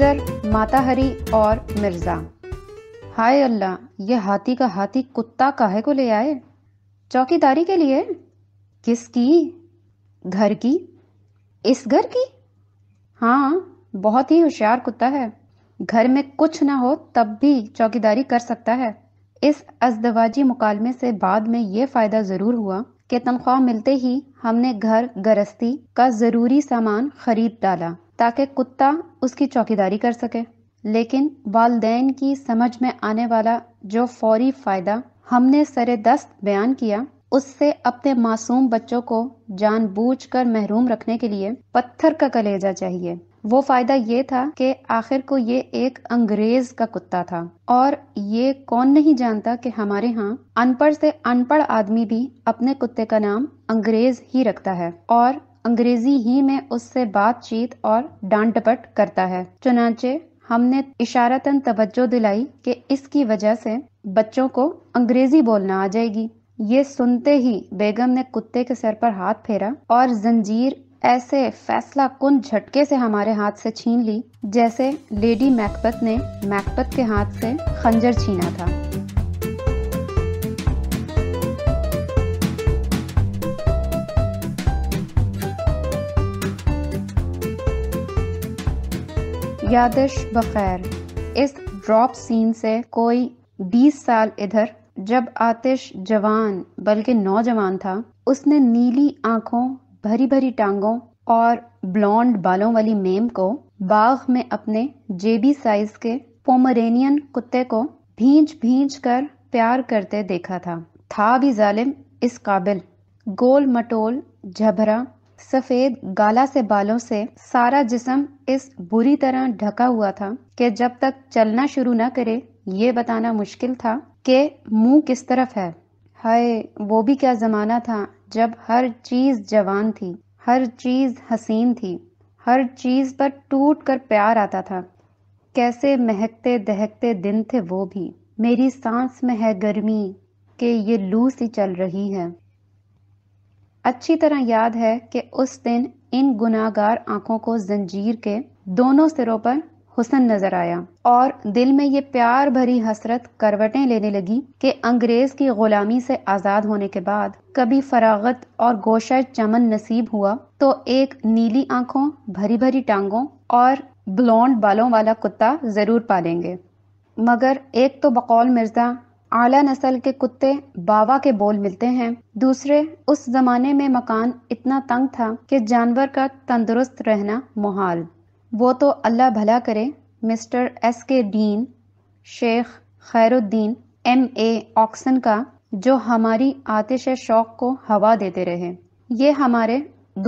माता माताहरी और मिर्ज़ा हाय अल्लाह ये हाथी का हाथी कुत्ता काहे को ले आए चौकीदारी के लिए किसकी घर की इस घर की हाँ बहुत ही होशियार कुत्ता है घर में कुछ ना हो तब भी चौकीदारी कर सकता है इस अजदवाजी मुकालमे से बाद में ये फ़ायदा ज़रूर हुआ कि तनख्वाह मिलते ही हमने घर गरस्ती का ज़रूरी सामान खरीद डाला ताकि कुत्ता उसकी चौकीदारी कर सके लेकिन वालदेन की समझ में आने वाला जो फौरी फ़ायदा हमने सरे दस्त बयान किया उससे अपने मासूम बच्चों को जानबूझकर महरूम रखने के लिए पत्थर का कलेजा चाहिए वो फायदा ये था कि आखिर को ये एक अंग्रेज का कुत्ता था और ये कौन नहीं जानता कि हमारे यहाँ अनपढ़ से अनपढ़ आदमी भी अपने कुत्ते का नाम अंग्रेज ही रखता है और अंग्रेजी ही में उससे बातचीत और डांडपट करता है चुनाचे हमने इशारतन तवज्जो दिलाई कि इसकी वजह से बच्चों को अंग्रेजी बोलना आ जाएगी ये सुनते ही बेगम ने कुत्ते के सर पर हाथ फेरा और जंजीर ऐसे फैसला कुन झटके से हमारे हाथ से छीन ली जैसे लेडी मैकबत ने मैकबत के हाथ से खंजर छीना था यादश बखैर इस ड्रॉप सीन से कोई बीस साल इधर जब आतिश जवान बल्कि नौजवान था उसने नीली आंखों भरी भरी टांगों और ब्लॉन्ड बालों वाली मेम को बाघ में अपने जेबी साइज के पोमरेनियन कुत्ते को भींच भींच कर प्यार करते देखा था था भी जालिम इस काबिल गोल मटोल झबरा सफ़ेद गाला से बालों से सारा जिसम इस बुरी तरह ढका हुआ था कि जब तक चलना शुरू न करे ये बताना मुश्किल था कि मुंह किस तरफ है हाय वो भी क्या ज़माना था जब हर चीज़ जवान थी हर चीज़ हसीन थी हर चीज़ पर टूट कर प्यार आता था कैसे महकते दहकते दिन थे वो भी मेरी सांस में है गर्मी के ये लू सी चल रही है अच्छी तरह याद है कि उस दिन इन गुनागार आंखों को जंजीर के दोनों सिरों पर हुसन नजर आया और दिल में ये प्यार भरी हसरत करवटें लेने लगी कि अंग्रेज की गुलामी से आजाद होने के बाद कभी फरागत और गोशर चमन नसीब हुआ तो एक नीली आंखों भरी भरी टांगों और ब्लॉन्ड बालों वाला कुत्ता जरूर पालेंगे मगर एक तो बकौल मिर्जा आला नस्ल के कुत्ते बाबा के बोल मिलते हैं दूसरे उस जमाने में मकान इतना तंग था कि जानवर का तंदुरुस्त रहना मुहाल वो तो अल्लाह भला करे mister S K Deen Sheikh Khairuddin M A Oxon का जो हमारी आतिश शौक को हवा देते रहे ये हमारे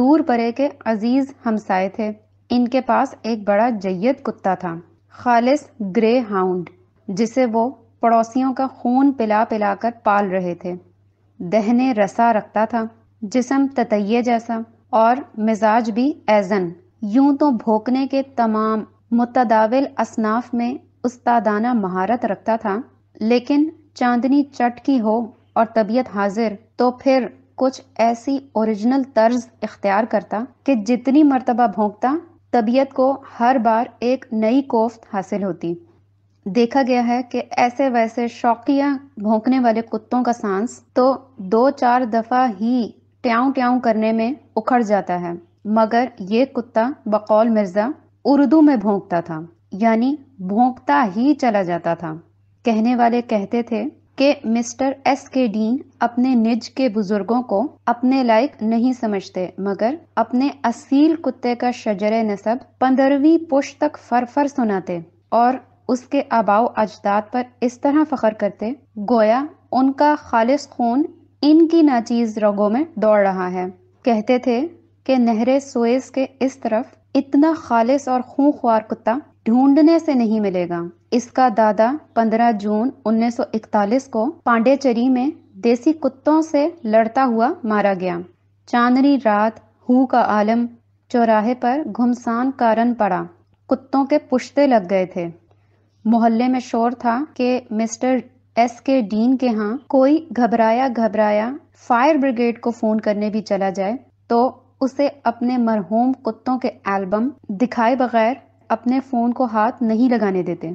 दूर परे के अजीज हमसाये थे इनके पास एक बड़ा जैयद कुत्ता था खालिस ग्रे हाउंड जिसे वो पड़ोसियों का खून पिला पिलाकर पाल रहे थे दहने रसा रखता था जिसम ततये जैसा और मिजाज भी ऐजन यूं तो भोंकने के तमाम मुतदाविल असनाफ में उस्तादाना महारत रखता था लेकिन चांदनी चट की हो और तबीयत हाजिर तो फिर कुछ ऐसी ओरिजिनल तर्ज इख्तियार करता कि जितनी मर्तबा भोंकता तबीयत को हर बार एक नई कोफ्त हासिल होती देखा गया है कि ऐसे वैसे शौकिया भोंकने वाले कुत्तों का सांस तो दो चार दफा ही ट्याऊ ट्याऊ करने में उखड़ जाता है मगर ये कुत्ता बकौल मिर्जा उर्दू में भोंकता था यानी भोंकता ही चला जाता था कहने वाले कहते थे कि मिस्टर एस के डीन अपने निज के बुजुर्गों को अपने लायक नहीं समझते मगर अपने असील कुत्ते का शजर नसब पंद्रहवीं पुश तक फरफर सुनाते और उसके आबाव अजदाद पर इस तरह फ़ख्र करते गोया उनका खालिश खून इनकी नाचीज़ रगों में दौड़ रहा है कहते थे कि नहरे सोएस के इस तरफ इतना खालिश और खून खुआर कुत्ता ढूंढने से नहीं मिलेगा इसका दादा 15 जून 1941 को पांडेचेरी में देसी कुत्तों से लड़ता हुआ मारा गया चांदनी रात हु का आलम चौराहे पर घुमसान कारण पड़ा कुत्तों के पुश्ते लग गए थे मोहल्ले में शोर था कि मिस्टर एस के डीन के यहाँ कोई घबराया घबराया फायर ब्रिगेड को फोन करने भी चला जाए तो उसे अपने मरहूम कुत्तों के एल्बम दिखाए बगैर अपने फ़ोन को हाथ नहीं लगाने देते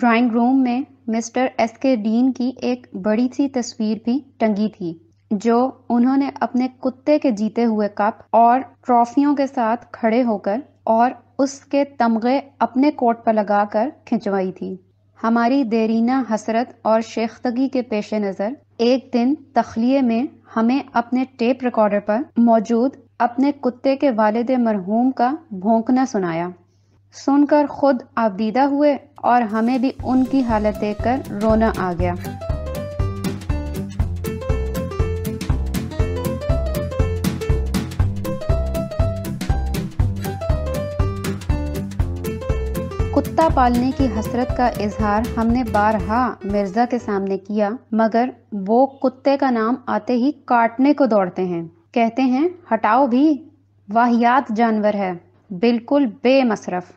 ड्राइंग रूम में मिस्टर एस के डीन की एक बड़ी सी तस्वीर भी टंगी थी जो उन्होंने अपने कुत्ते के जीते हुए कप और ट्रॉफियों के साथ खड़े होकर और उसके तमगे अपने कोट पर लगाकर खिंचवाई थी हमारी देरीना हसरत और शेख्तगी के पेश नज़र एक दिन तखलिए में हमें अपने टेप रिकॉर्डर पर मौजूद अपने कुत्ते के वालद मरहूम का भोंकना सुनाया सुनकर खुद आबदीदा हुए और हमें भी उनकी हालत देखकर रोना आ गया कुत्ता पालने की हसरत का इजहार हमने बारहा मिर्जा के सामने किया मगर वो कुत्ते का नाम आते ही काटने को दौड़ते हैं कहते हैं हटाओ भी वाहियात जानवर है बिल्कुल बेमसरफ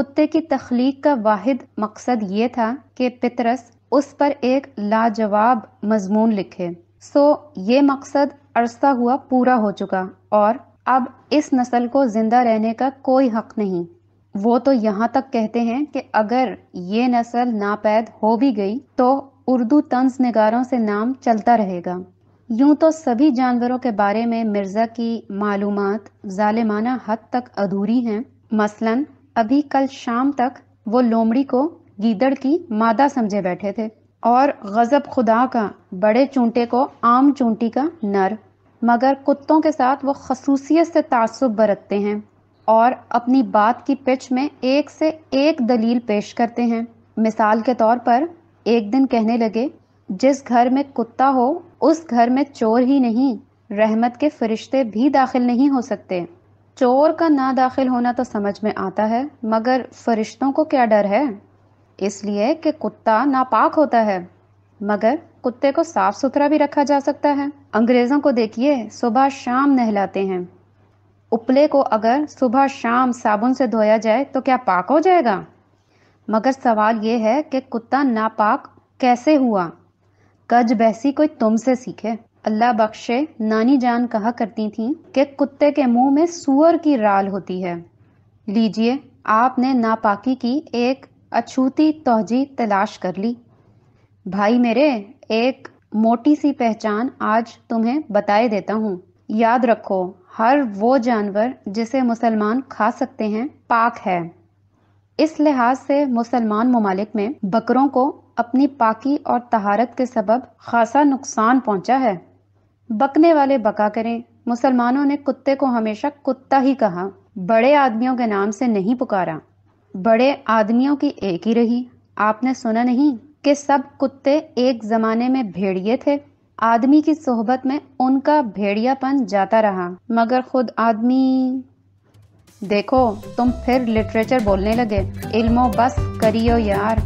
कुत्ते की तख्लीक का वाहिद मकसद ये था कि पितरस उस पर एक लाजवाब मजमून लिखे सो ये मकसद अरसा हुआ पूरा हो चुका और अब इस नस्ल को जिंदा रहने का कोई हक नहीं वो तो यहाँ तक कहते हैं कि अगर ये नस्ल नापैद हो भी गई तो उर्दू तंज निगारों से नाम चलता रहेगा यूं तो सभी जानवरों के बारे में मिर्ज़ा की मालूम ालिमाना हद तक अधूरी हैं मसलन अभी कल शाम तक वो लोमड़ी को गीदड़ की मादा समझे बैठे थे और गज़ब खुदा का बड़े चूंटे को आम चूंटी का नर मगर कुत्तों के साथ वो खसूसियत से तासुब बरतते हैं और अपनी बात की पिच में एक से एक दलील पेश करते हैं मिसाल के तौर पर एक दिन कहने लगे जिस घर में कुत्ता हो उस घर में चोर ही नहीं रहमत के फरिश्ते भी दाखिल नहीं हो सकते चोर का ना दाखिल होना तो समझ में आता है मगर फरिश्तों को क्या डर है इसलिए कि कुत्ता नापाक होता है मगर कुत्ते को साफ सुथरा भी रखा जा सकता है अंग्रेज़ों को देखिए सुबह शाम नहलाते हैं उपले को अगर सुबह शाम साबुन से धोया जाए तो क्या पाक हो जाएगा मगर सवाल यह है कि कुत्ता नापाक कैसे हुआ कज बहसी कोई तुमसे सीखे अल्लाह बख्शे नानी जान कहा करती थी कि कुत्ते के मुंह में सुअर की राल होती है लीजिए आपने नापाकी की एक अछूती तोहजी तलाश कर ली भाई मेरे एक मोटी सी पहचान आज तुम्हें बताए देता हूँ याद रखो हर वो जानवर जिसे मुसलमान खा सकते हैं पाक है इस लिहाज से मुसलमान ममालिक में बकरों को अपनी पाकी और तहारत के सबब खासा नुकसान पहुंचा है बकने वाले बका करें मुसलमानों ने कुत्ते को हमेशा कुत्ता ही कहा बड़े आदमियों के नाम से नहीं पुकारा बड़े आदमियों की एक ही रही आपने सुना नहीं कि सब कुत्ते एक जमाने में भेड़िए थे आदमी की सोहबत में उनका भेड़ियापन जाता रहा मगर खुद आदमी देखो तुम फिर लिटरेचर बोलने लगे इल्मो बस करियो यार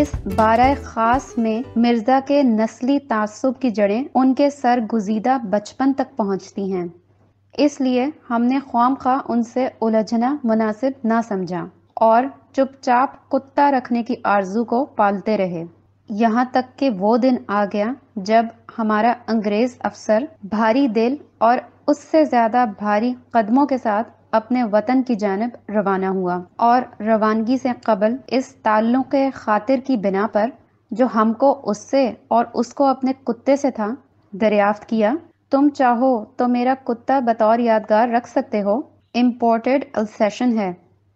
इस बारह खास में मिर्जा के नस्ली तासुब की जड़ें उनके सर गुजीदा बचपन तक पहुंचती हैं इसलिए हमने ख्वाम खा उनसे उलझना मुनासिब ना समझा और चुपचाप कुत्ता रखने की आरजू को पालते रहे यहाँ तक कि वो दिन आ गया जब हमारा अंग्रेज अफसर भारी दिल और उससे ज्यादा भारी कदमों के साथ अपने वतन की जानब रवाना हुआ और रवानगी से कबल इस ताल्लुक के खातिर की बिना पर जो हमको उससे और उसको अपने कुत्ते से था दरियाफ्त किया तुम चाहो तो मेरा कुत्ता बतौर यादगार रख सकते हो इम्पोर्टेड अल्सेशन है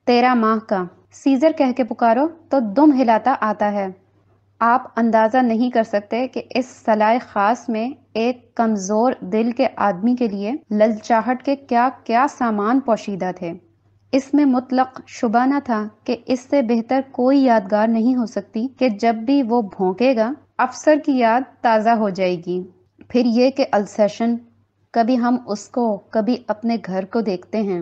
तेरा माह का सीजर कह के पुकारो तो दुम हिलाता आता है आप अंदाज़ा नहीं कर सकते कि इस सलाह ख़ास में एक कमज़ोर दिल के आदमी के लिए ललचाहट के क्या क्या सामान पोशीदा थे इसमें मुतलक शुबा ना था कि इससे बेहतर कोई यादगार नहीं हो सकती कि जब भी वो भोंकेगा अफसर की याद ताज़ा हो जाएगी फिर ये कि अल्सेशन कभी हम उसको कभी अपने घर को देखते हैं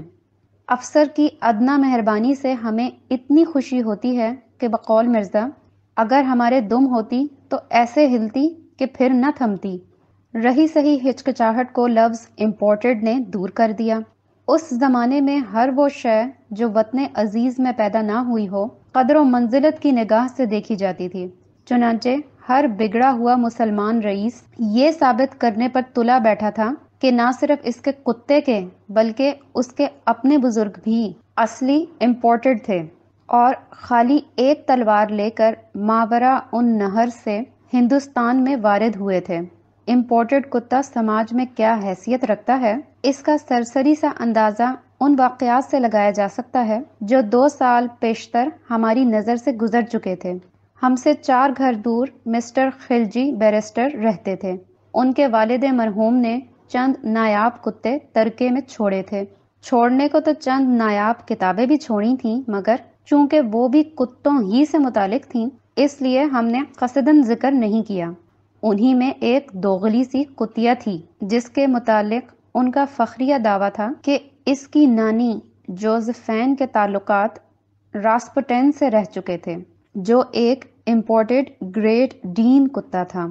अफसर की अदना मेहरबानी से हमें इतनी खुशी होती है कि बकौल मिर्ज़ा अगर हमारे दुम होती तो ऐसे हिलती कि फिर न थमती रही सही हिचकचाहट को लफ्ज़ इम्पोर्टेड ने दूर कर दिया उस ज़माने में हर वो शय जो वतन अजीज़ में पैदा ना हुई हो कदर व मंजिलत की निगाह से देखी जाती थी चुनाचे हर बिगड़ा हुआ मुसलमान रईस ये साबित करने पर तुला बैठा था कि ना सिर्फ इसके कुत्ते के बल्कि उसके अपने बुजुर्ग भी असली इम्पोर्टेड थे और खाली एक तलवार लेकर मावरा उन नहर से हिंदुस्तान में वारिद हुए थे इम्पोर्टेड कुत्ता समाज में क्या हैसियत रखता है इसका सरसरी सा अंदाज़ा उन वाक़ात से लगाया जा सकता है जो दो साल पेशतर हमारी नज़र से गुजर चुके थे हमसे चार घर दूर मिस्टर खिलजी बैरिस्टर रहते थे उनके वालद मरहूम ने चंद नायाब कुत्ते तरके में छोड़े थे छोड़ने को तो चंद नायाब किताबें भी छोड़ी थीं मगर चूंकि वो भी कुत्तों ही से मुतालिक थीं इसलिए हमने कसदन जिक्र नहीं किया उन्हीं में एक दोगली सी कुतिया थी जिसके मुतालिक उनका फखरिया दावा था कि इसकी नानी जोजफैन के ताल्लुकात रास्पटेन से रह चुके थे जो एक इम्पोर्टेड ग्रेट डीन कुत्ता था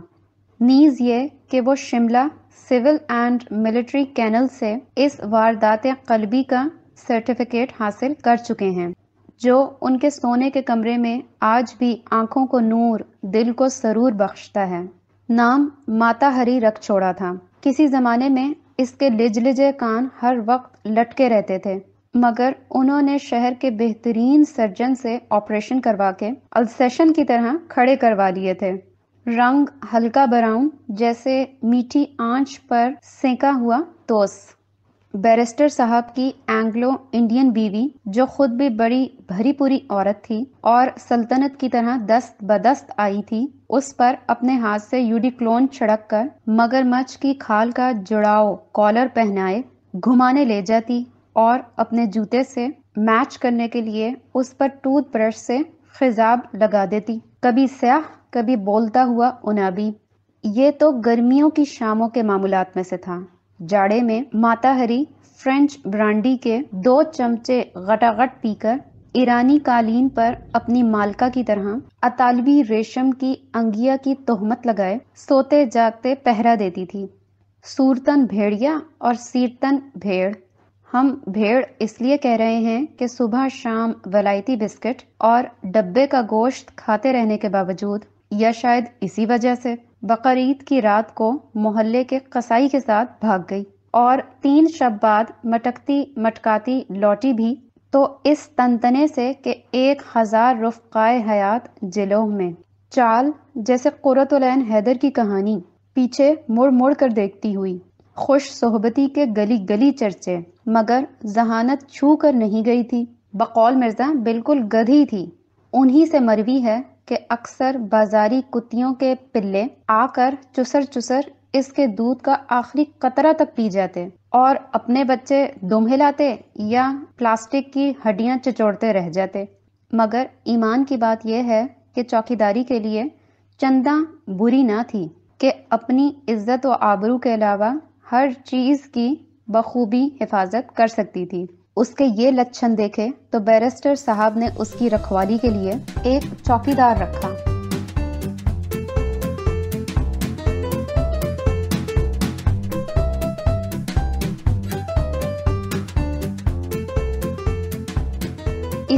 नीज ये कि वो Shimla civil and military canal से इस वारदात कलबी का सर्टिफिकेट हासिल कर चुके हैं जो उनके सोने के कमरे में आज भी आंखों को नूर दिल को सरूर बख्शता है नाम माता हरी रख छोड़ा था किसी ज़माने में इसके लिजलिजे कान हर वक्त लटके रहते थे मगर उन्होंने शहर के बेहतरीन सर्जन से ऑपरेशन करवा के अल्सेशन की तरह खड़े करवा लिए थे रंग हल्का ब्राउन जैसे मीठी आंच पर सेंका हुआ तोस बैरिस्टर साहब की एंग्लो इंडियन बीवी जो खुद भी बड़ी भरी पूरी औरत थी और सल्तनत की तरह दस्त बदस्त आई थी उस पर अपने हाथ से यूडिक्लोन छिड़क कर मगरमच्छ की खाल का जुड़ाव कॉलर पहनाए घुमाने ले जाती और अपने जूते से मैच करने के लिए उस पर टूथब्रश से खिजाब लगा देती कभी स्याह कभी बोलता हुआ उनाबी ये तो गर्मियों की शामों के मामूलात में से था जाड़े में माता हरी फ्रेंच ब्रांडी के दो चमचे गटागट पीकर ईरानी कालीन पर अपनी मालका की तरह अतालवी रेशम की अंगिया की तोहमत लगाए सोते जागते पहरा देती थी सूरतन भेड़िया और सीरतन भेड़ हम भेड़ इसलिए कह रहे हैं कि सुबह शाम वलायती बिस्किट और डब्बे का गोश्त खाते रहने के बावजूद या शायद इसी वजह से बकरीद की रात को मोहल्ले के कसाई के साथ भाग गई और तीन शब बाद मटकती मटकाती लौटी भी तो इस तनतने से के एक हजार रुफकाय हयात जिलों में चाल जैसे कुरतुलैन हैदर की कहानी पीछे मुड़ मुड़ कर देखती हुई खुश सोहबती के गली गली चर्चे मगर जहानत छू कर नहीं गई थी बकौल मिर्जा बिल्कुल गधी थी उन्हीं से मरवी है कि अक्सर बाजारी कुत्तियों के पिल्ले आकर चुसर चुसर इसके दूध का आखिरी कतरा तक पी जाते और अपने बच्चे दुम हिलाते या प्लास्टिक की हड्डियां चिचोड़ते रह जाते मगर ईमान की बात यह है कि चौकीदारी के लिए चंदा बुरी ना थी कि अपनी इज्जत व आबरू के अलावा हर चीज़ की बखूबी हिफाजत कर सकती थी उसके ये लक्षण देखे तो बैरिस्टर साहब ने उसकी रखवाली के लिए एक चौकीदार रखा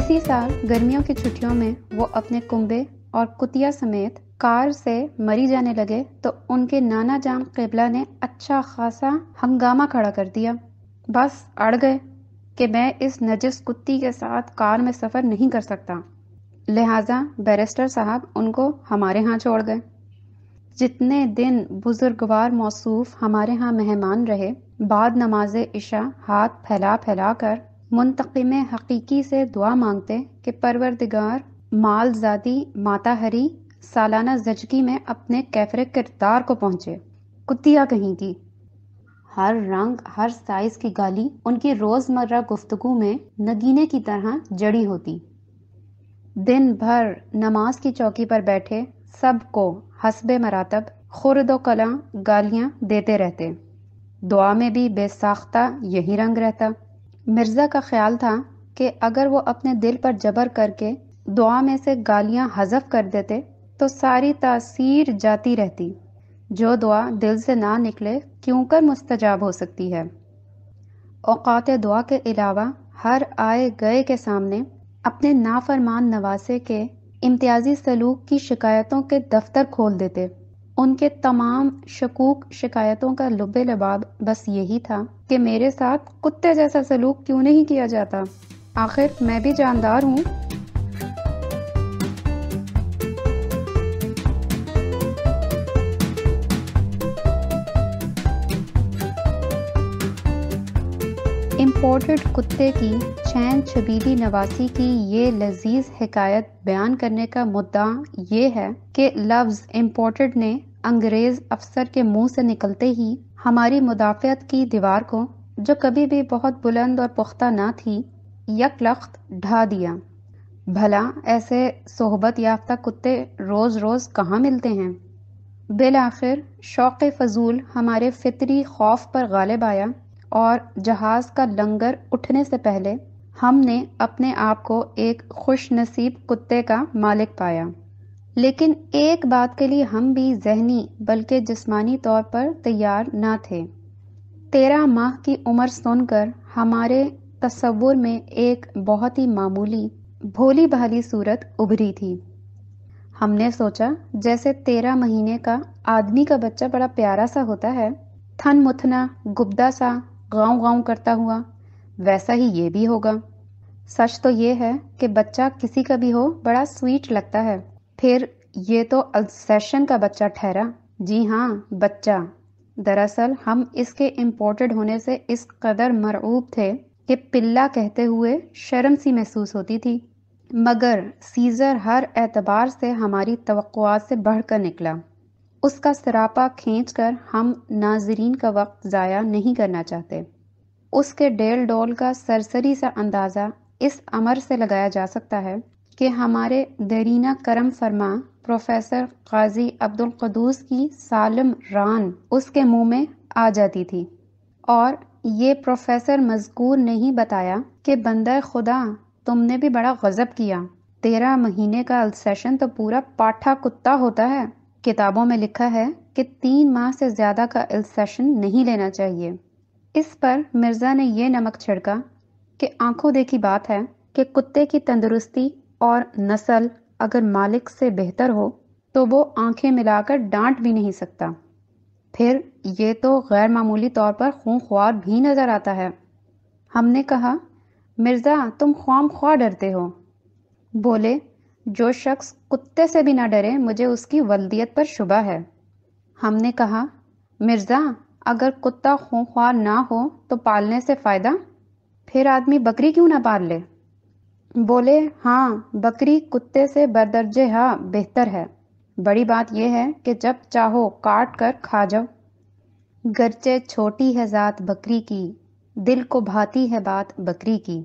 इसी साल गर्मियों की छुट्टियों में वो अपने कुंबे और कुतिया समेत कार से मरी जाने लगे तो उनके नाना जाम केबला ने अच्छा खासा हंगामा खड़ा कर दिया बस अड़ गए कि मैं इस नजिस कुत्ती के साथ कार में सफ़र नहीं कर सकता लिहाजा बैरिस्टर साहब उनको हमारे यहाँ छोड़ गए जितने दिन बुजुर्गवार मौसूफ हमारे यहाँ मेहमान रहे बाद नमाज इशा हाथ फैला फैला कर मुंतकम हकीकी से दुआ मांगते कि परवरदिगार माता हरी सालाना जचगी में अपने कैफरे किरदार को पहुंचे कुत्तिया कहीं थी हर रंग हर साइज की गाली उनकी रोज़मर्रा गुफ्तगु में नगीने की तरह जड़ी होती दिन भर नमाज की चौकी पर बैठे सब को हसब मरातब खुरद कला गालियां देते रहते दुआ में भी बेसाख्ता यही रंग रहता मिर्ज़ा का ख्याल था कि अगर वो अपने दिल पर जबर करके दुआ में से गालियां हजफ कर देते तो सारी तासीर जाती रहती जो दुआ दिल से ना निकले क्यों कर मुस्तजाब हो सकती है औकात दुआ के अलावा हर आए गए के सामने अपने नाफरमान नवासे के इम्तियाजी सलूक की शिकायतों के दफ्तर खोल देते उनके तमाम शकूक शिकायतों का लुबे लबाब बस यही था कि मेरे साथ कुत्ते जैसा सलूक क्यों नहीं किया जाता आखिर मैं भी जानदार हूँ इम्पोर्टेड कुत्ते की चैन छबीदी नवासी की ये लजीज हकायत बयान करने का मुद्दा ये है कि लफ्ज़ इम्पोर्टेड ने अंग्रेज़ अफसर के मुंह से निकलते ही हमारी मुदाफ़त की दीवार को जो कभी भी बहुत बुलंद और पुख्ता ना थी यक लख्त ढा दिया भला ऐसे सोहबत याफ्ता कुत्ते रोज़ रोज़ कहाँ मिलते हैं बिल आखिर शौक़ फजूल हमारे फितरी खौफ पर गालिब आया और जहाज का लंगर उठने से पहले हमने अपने आप को एक खुश नसीब कुत्ते का मालिक पाया लेकिन एक बात के लिए हम भी जहनी बल्कि जिस्मानी तौर पर तैयार ना थे तेरह माह की उम्र सुनकर हमारे तस्वुर में एक बहुत ही मामूली भोली भाली सूरत उभरी थी हमने सोचा जैसे तेरह महीने का आदमी का बच्चा बड़ा प्यारा सा होता है थन मुथना गुब्दा सा गाँव गाँव करता हुआ वैसा ही ये भी होगा सच तो ये है कि बच्चा किसी का भी हो बड़ा स्वीट लगता है फिर ये तो अल्सेशन का बच्चा ठहरा जी हाँ बच्चा दरअसल हम इसके इम्पोर्टेड होने से इस कदर मरऊब थे कि पिल्ला कहते हुए शर्म सी महसूस होती थी मगर सीज़र हर एतबार से हमारी तो से बढ़कर निकला उसका सरापा खींच कर हम नाजरीन का वक्त ज़ाया नहीं करना चाहते उसके डेल डोल का सरसरी सा अंदाज़ा इस अमर से लगाया जा सकता है कि हमारे दरीना करम फरमा प्रोफेसर काजी अब्दुल कदूस की सालम रान उसके मुंह में आ जाती थी और ये प्रोफेसर मजकूर नहीं बताया कि बंदर खुदा तुमने भी बड़ा गज़ब किया तेरह महीने का सेशन तो पूरा पाठा कुत्ता होता है किताबों में लिखा है कि तीन माह से ज़्यादा का इल्सेशन नहीं लेना चाहिए इस पर मिर्ज़ा ने यह नमक छिड़का कि आंखों देखी बात है कि कुत्ते की तंदुरुस्ती और नस्ल अगर मालिक से बेहतर हो तो वो आंखें मिलाकर डांट भी नहीं सकता फिर ये तो गैर मामूली तौर पर खूं ख्वार भी नज़र आता है हमने कहा मिर्ज़ा तुम ख्वाम ख्वा डरते हो बोले जो शख्स कुत्ते से भी ना डरे मुझे उसकी वल्दियत पर शुबा है हमने कहा मिर्ज़ा अगर कुत्ता खूंखार ना हो तो पालने से फ़ायदा फिर आदमी बकरी क्यों ना पाल ले बोले हाँ बकरी कुत्ते से बरदर्जे हा बेहतर है बड़ी बात यह है कि जब चाहो काट कर खा जाओ गरचे छोटी है ज़ात बकरी की दिल को भाती है बात बकरी की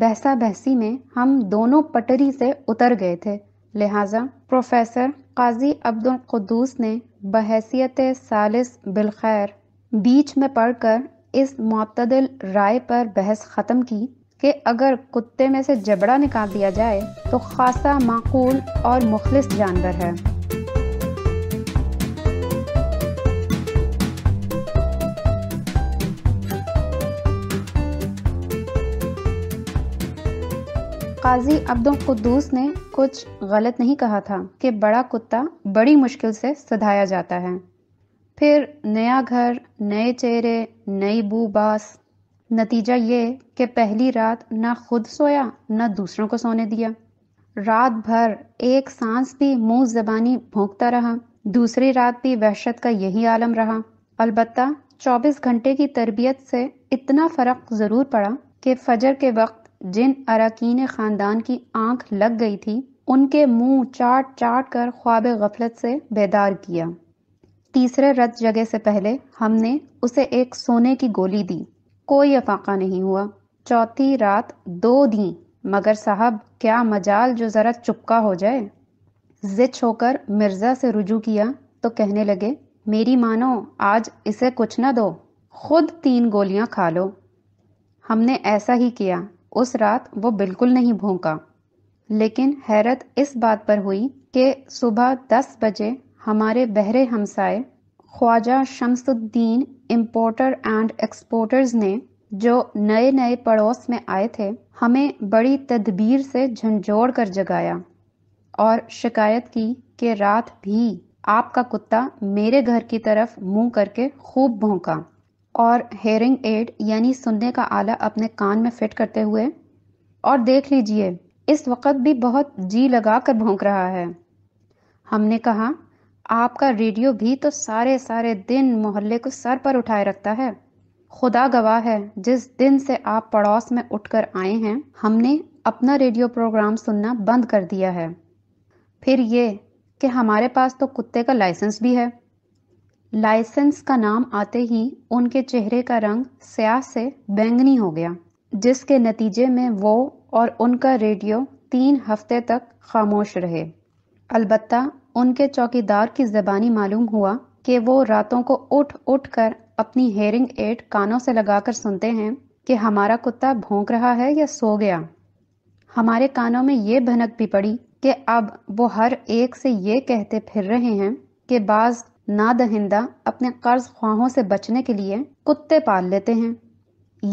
बहसा बहसी में हम दोनों पटरी से उतर गए थे लिहाजा प्रोफेसर काजी अब्दुल कुद्दूस ने बहसीत सालिस बिलखैर बीच में पढ़कर इस मतदल राय पर बहस ख़त्म की कि अगर कुत्ते में से जबड़ा निकाल दिया जाए तो खासा माकूल और मुखलिस जानवर है काजी अब्दुल कुद्दूस ने कुछ गलत नहीं कहा था कि बड़ा कुत्ता बड़ी मुश्किल से सधाया जाता है फिर नया घर नए चेहरे नई बू बास नतीजा ये कि पहली रात ना खुद सोया ना दूसरों को सोने दिया रात भर एक सांस भी मुंह जबानी भोंकता रहा दूसरी रात भी वहशत का यही आलम रहा अलबत्ता 24 घंटे की तरबियत से इतना फ़र्क ज़रूर पड़ा कि फजर के वक्त जिन अरकान ख़ानदान की आंख लग गई थी उनके मुंह चाट चाट कर ख्वाब गफलत से बेदार किया तीसरे रत जगह से पहले हमने उसे एक सोने की गोली दी कोई अफाका नहीं हुआ चौथी रात दो दी मगर साहब क्या मजाल जो ज़रा चुपका हो जाए जिच होकर मिर्ज़ा से रुजू किया तो कहने लगे मेरी मानो आज इसे कुछ ना दो खुद तीन गोलियां खा लो हमने ऐसा ही किया उस रात वो बिल्कुल नहीं भोंका लेकिन हैरत इस बात पर हुई कि सुबह दस बजे हमारे बहरे हमसाए Khwaja Shamsuddin importer and exporters ने जो नए नए पड़ोस में आए थे हमें बड़ी तदबीर से झंझोड़ कर जगाया और शिकायत की कि रात भी आपका कुत्ता मेरे घर की तरफ मुंह करके खूब भोंका और हेयरिंग एड यानी सुनने का आला अपने कान में फिट करते हुए और देख लीजिए इस वक्त भी बहुत जी लगा कर भोंक रहा है हमने कहा आपका रेडियो भी तो सारे सारे दिन मोहल्ले को सर पर उठाए रखता है खुदा गवाह है जिस दिन से आप पड़ोस में उठकर आए हैं हमने अपना रेडियो प्रोग्राम सुनना बंद कर दिया है फिर ये कि हमारे पास तो कुत्ते का लाइसेंस भी है लाइसेंस का नाम आते ही उनके चेहरे का रंग स्याह से बैंगनी हो गया जिसके नतीजे में वो और उनका रेडियो तीन हफ्ते तक खामोश रहे अलबत्ता उनके चौकीदार की जबानी मालूम हुआ कि वो रातों को उठ उठ कर अपनी हेयरिंग एड कानों से लगाकर सुनते हैं कि हमारा कुत्ता भोंक रहा है या सो गया हमारे कानों में ये भनक भी पड़ी कि अब वो हर एक से ये कहते फिर रहे हैं कि बाज ना दहिंदा अपने कर्ज ख्वाहों से बचने के लिए कुत्ते पाल लेते हैं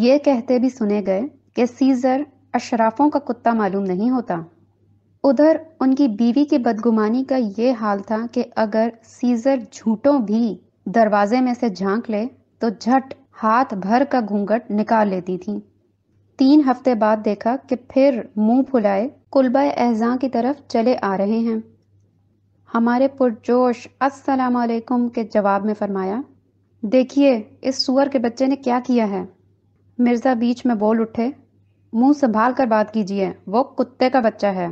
ये कहते भी सुने गए कि सीजर अशराफों का कुत्ता मालूम नहीं होता उधर उनकी बीवी की बदगुमानी का ये हाल था कि अगर सीजर झूठों भी दरवाजे में से झांक ले तो झट हाथ भर का घूंघट निकाल लेती थी तीन हफ्ते बाद देखा कि फिर मुंह फुलाए कुलबा एहजा की तरफ चले आ रहे हैं हमारे पुरजोश अस्सलाम वालेकुम के जवाब में फरमाया देखिए इस सुअर के बच्चे ने क्या किया है मिर्ज़ा बीच में बोल उठे मुंह संभाल कर बात कीजिए वो कुत्ते का बच्चा है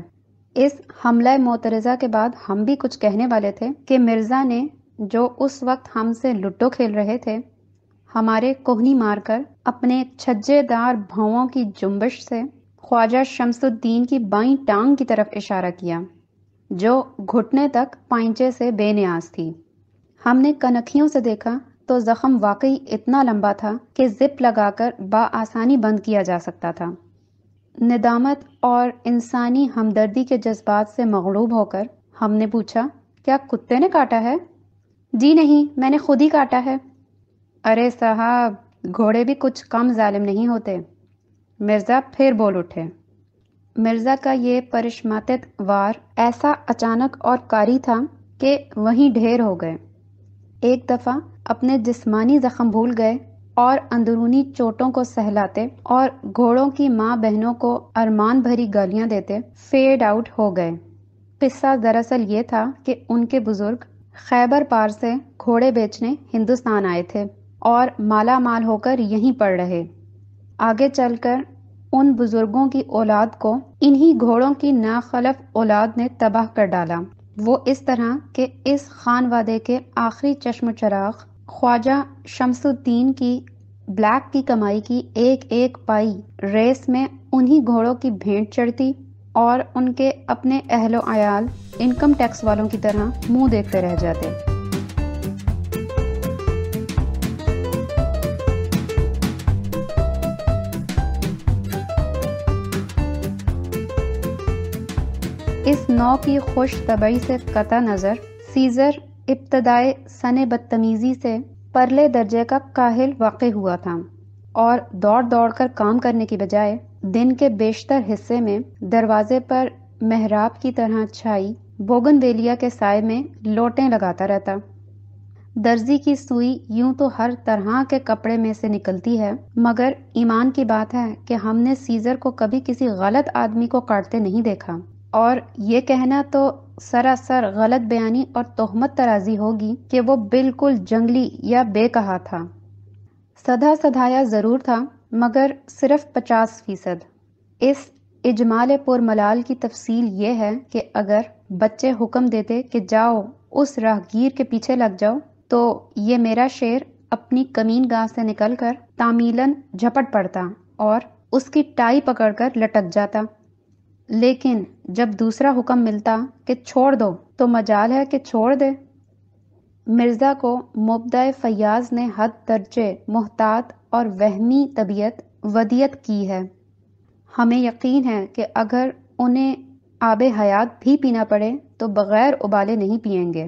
इस हमला मोतरजा के बाद हम भी कुछ कहने वाले थे कि मिर्ज़ा ने जो उस वक्त हमसे लुट्टो खेल रहे थे हमारे कोहनी मारकर अपने छज्जेदार भावों की जुम्बश से ख्वाजा शमसुद्दीन की बाई टांग की तरफ इशारा किया जो घुटने तक पैंचे से बेनियाज थी हमने कनखियों से देखा तो जख्म वाकई इतना लंबा था कि जिप लगाकर बासानी बंद किया जा सकता था निदामत और इंसानी हमदर्दी के जज्बात से मगलूब होकर हमने पूछा क्या कुत्ते ने काटा है जी नहीं मैंने खुद ही काटा है अरे साहब घोड़े भी कुछ कम जालिम नहीं होते मिर्ज़ा फिर बोल उठे मिर्ज़ा का ये परिसमाप्त वार ऐसा अचानक और कारी था कि वहीं ढेर हो गए एक दफ़ा अपने जिस्मानी ज़ख्म भूल गए और अंदरूनी चोटों को सहलाते और घोड़ों की माँ बहनों को अरमान भरी गालियाँ देते फेड आउट हो गए किस्सा दरअसल ये था कि उनके बुज़ुर्ग खैबर पार से घोड़े बेचने हिंदुस्तान आए थे और माला माल होकर यहीं पड़ रहे आगे चलकर उन बुजुर्गों की औलाद को इन्हीं घोड़ों की नाखलफ औलाद ने तबाह कर डाला वो इस तरह के इस खान वादे के आखिरी चश्म चराग ख्वाजा शमसुद्दीन की ब्लैक की कमाई की एक एक पाई रेस में उन्हीं घोड़ों की भेंट चढ़ती और उनके अपने अहलो आयाल इनकम टैक्स वालों की तरह मुंह देखते रह जाते इस नौ की खुश तबई से कता नज़र सीज़र इब्तदाई सन बदतमीज़ी से परले दर्जे का काहिल वाक़ हुआ था और दौड़ दौड़ कर काम करने की बजाय दिन के बेशतर हिस्से में दरवाजे पर मेहराब की तरह छाई बोगन वेलिया के साय में लोटें लगाता रहता दर्जी की सुई यूं तो हर तरह के कपड़े में से निकलती है मगर ईमान की बात है कि हमने सीजर को कभी किसी गलत आदमी को काटते नहीं देखा और ये कहना तो सरासर गलत बयानी और तोहमत तराजी होगी कि वो बिल्कुल जंगली या बेकहा था सदा सधाया ज़रूर था मगर सिर्फ पचास फीसद इस इजमाल पुरमलाल की तफसील ये है कि अगर बच्चे हुक्म देते कि जाओ उस राहगीर के पीछे लग जाओ तो ये मेरा शेर अपनी कमीन गाह से निकलकर तामीलन झपट पड़ता और उसकी टाई पकड़कर लटक जाता लेकिन जब दूसरा हुक्म मिलता कि छोड़ दो तो मजाल है कि छोड़ दे मिर्ज़ा को मुबदा फयाज ने हद दर्जे मोहतात और वहमी तबीयत वदियत की है हमें यकीन है कि अगर उन्हें आब हयात भी पीना पड़े तो बग़ैर उबाले नहीं पियेंगे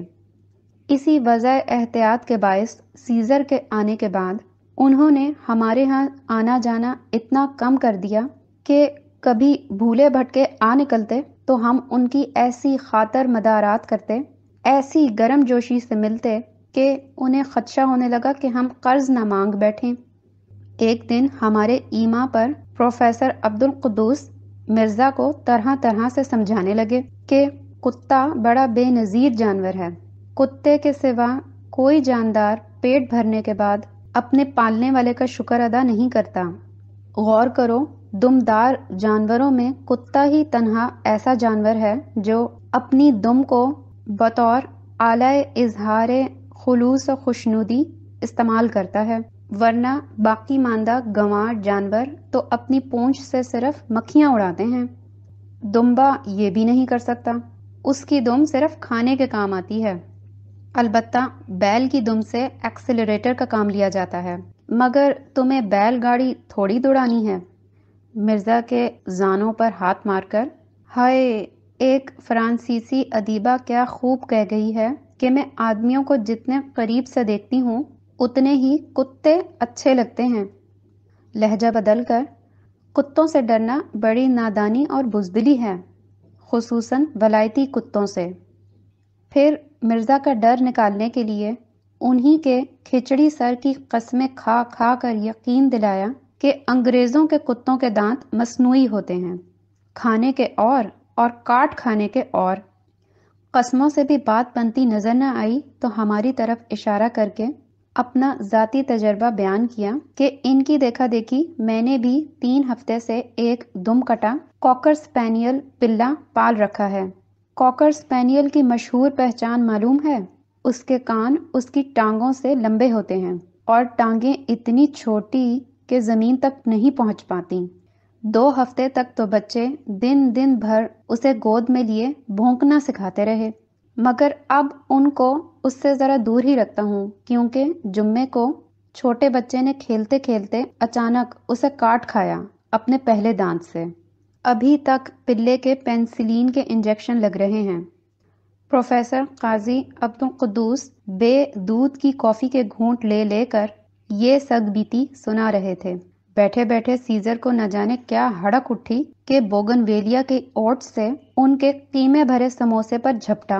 इसी वजह एहतियात के बायस सीज़र के आने के बाद उन्होंने हमारे यहाँ आना जाना इतना कम कर दिया कि कभी भूले भटके आ निकलते तो हम उनकी ऐसी खातर मदारात करते ऐसी गर्म जोशी से मिलते कि उन्हें खदशा होने लगा कि हम कर्ज ना मांग बैठें एक दिन हमारे ईमा पर प्रोफेसर अब्दुल कुदूस मिर्ज़ा को तरह तरह से समझाने लगे कि कुत्ता बड़ा बेनज़ीर जानवर है कुत्ते के सिवा कोई जानदार पेट भरने के बाद अपने पालने वाले का शुक्र अदा नहीं करता गौर करो दुमदार जानवरों में कुत्ता ही तनहा ऐसा जानवर है जो अपनी दुम को बतौर आलाय इजहार खलूस और खुशनुदी इस्तेमाल करता है वरना बाकी मानदा गंवार जानवर तो अपनी पूंछ से सिर्फ मक्खियाँ उड़ाते हैं दुम्बा ये भी नहीं कर सकता उसकी दुम सिर्फ खाने के काम आती है अलबत् बैल की दुम से एक्सेलरेटर का काम लिया जाता है मगर तुम्हें बैलगाड़ी थोड़ी दौड़ानी है मिर्ज़ा के जानों पर हाथ मारकर हाय एक फ्रांसीसी अदीबा क्या खूब कह गई है कि मैं आदमियों को जितने करीब से देखती हूँ उतने ही कुत्ते अच्छे लगते हैं लहजा बदल कर कुत्तों से डरना बड़ी नादानी और बुजदली है खसूस वलायती कुत्तों से फिर मिर्ज़ा का डर निकालने के लिए उन्हीं के खिचड़ी सर की कस्में खा खा कर यकीन दिलाया कि अंग्रेज़ों के कुत्तों के दांत मसनूई होते हैं खाने के और और काट खाने के और कस्मों से भी बात बनती नज़र न आई तो हमारी तरफ इशारा करके अपना ज़ाती तजर्बा बयान किया कि इनकी देखा देखी मैंने भी तीन हफ्ते से एक दुम कटा कॉकर स्पैनियल पिल्ला पाल रखा है कॉकर स्पैनियल की मशहूर पहचान मालूम है उसके कान उसकी टांगों से लंबे होते हैं और टांगें इतनी छोटी कि ज़मीन तक नहीं पहुंच पाती दो हफ्ते तक तो बच्चे दिन दिन भर उसे गोद में लिए भोंकना सिखाते रहे मगर अब उनको उससे ज़रा दूर ही रखता हूँ क्योंकि जुम्मे को छोटे बच्चे ने खेलते खेलते अचानक उसे काट खाया अपने पहले दांत से अभी तक पिल्ले के पेंसिलीन के इंजेक्शन लग रहे हैं प्रोफेसर काजी अब्दुल कुदूस बे दूध की कॉफ़ी के घूंट ले लेकर ये सगबीती सुना रहे थे बैठे बैठे सीजर को न जाने क्या हड़क उठी कि बोगनवेलिया के ओट से उनके कीमे भरे समोसे पर झपटा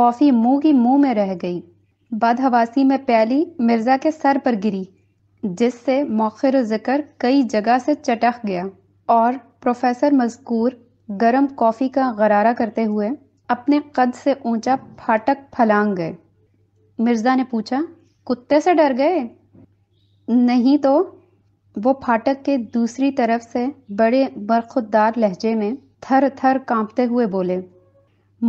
कॉफी मुंह की मुंह में रह गई बदहवासी में प्याली मिर्जा के सर पर गिरी जिससे मौखर जिक्र कई जगह से चटक गया और प्रोफेसर मजकूर गरम कॉफ़ी का गरारा करते हुए अपने कद से ऊंचा फाटक फलांग गए मिर्ज़ा ने पूछा कुत्ते से डर गए नहीं तो वो फाटक के दूसरी तरफ से बड़े बरखुददार लहजे में थर थर कांपते हुए बोले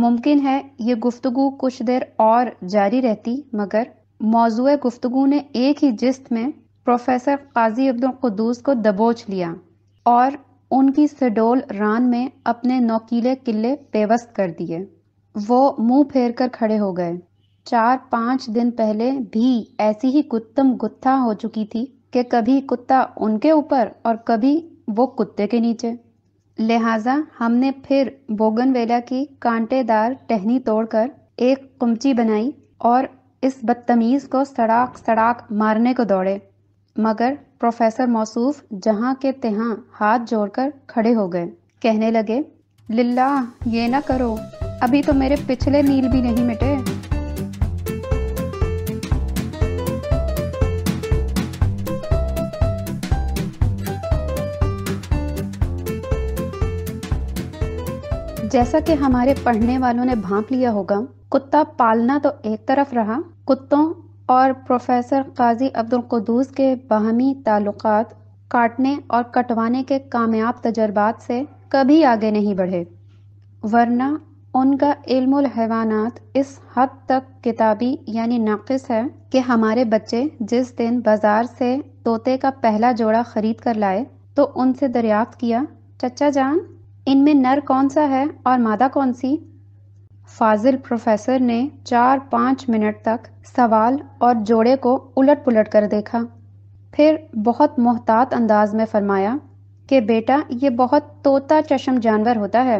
मुमकिन है ये गुफ्तगु कुछ देर और जारी रहती मगर मौजू गुफ्तगु ने एक ही जिस्त में प्रोफेसर काजी अब्दुल कदूस को दबोच लिया और उनकी सडोल रान में अपने नौकीले किले पेवस्त कर दिए वो मुंह फेर कर खड़े हो गए चार पांच दिन पहले भी ऐसी ही गुत्तम गुत्था हो चुकी थी कि कभी कुत्ता उनके ऊपर और कभी वो कुत्ते के नीचे लिहाजा हमने फिर बोगनवेला की कांटेदार टहनी तोड़कर एक कुमची बनाई और इस बदतमीज को सड़ाक सड़ाक मारने को दौड़े मगर प्रोफेसर मौसूफ जहाँ के तहा हाथ जोड़कर खड़े हो गए कहने लगे लिल्ला ये ना करो अभी तो मेरे पिछले नील भी नहीं मिटे जैसा कि हमारे पढ़ने वालों ने भांप लिया होगा कुत्ता पालना तो एक तरफ रहा कुत्तों और प्रोफेसर काजी अब्दुल कुदूस के बाहमी ताल्लुक काटने और कटवाने के कामयाब तजर्बात से कभी आगे नहीं बढ़े वरना उनका इल्मुल हैवानात इस हद तक किताबी यानी नाक़स है कि हमारे बच्चे जिस दिन बाज़ार से तोते का पहला जोड़ा ख़रीद कर लाए तो उनसे दरियाफ्त किया चचा जान इनमें नर कौन सा है और मादा कौन सी फाजिल प्रोफेसर ने चार पाँच मिनट तक सवाल और जोड़े को उलट पुलट कर देखा फिर बहुत मोहतात अंदाज में फरमाया कि बेटा ये बहुत तोता चशम जानवर होता है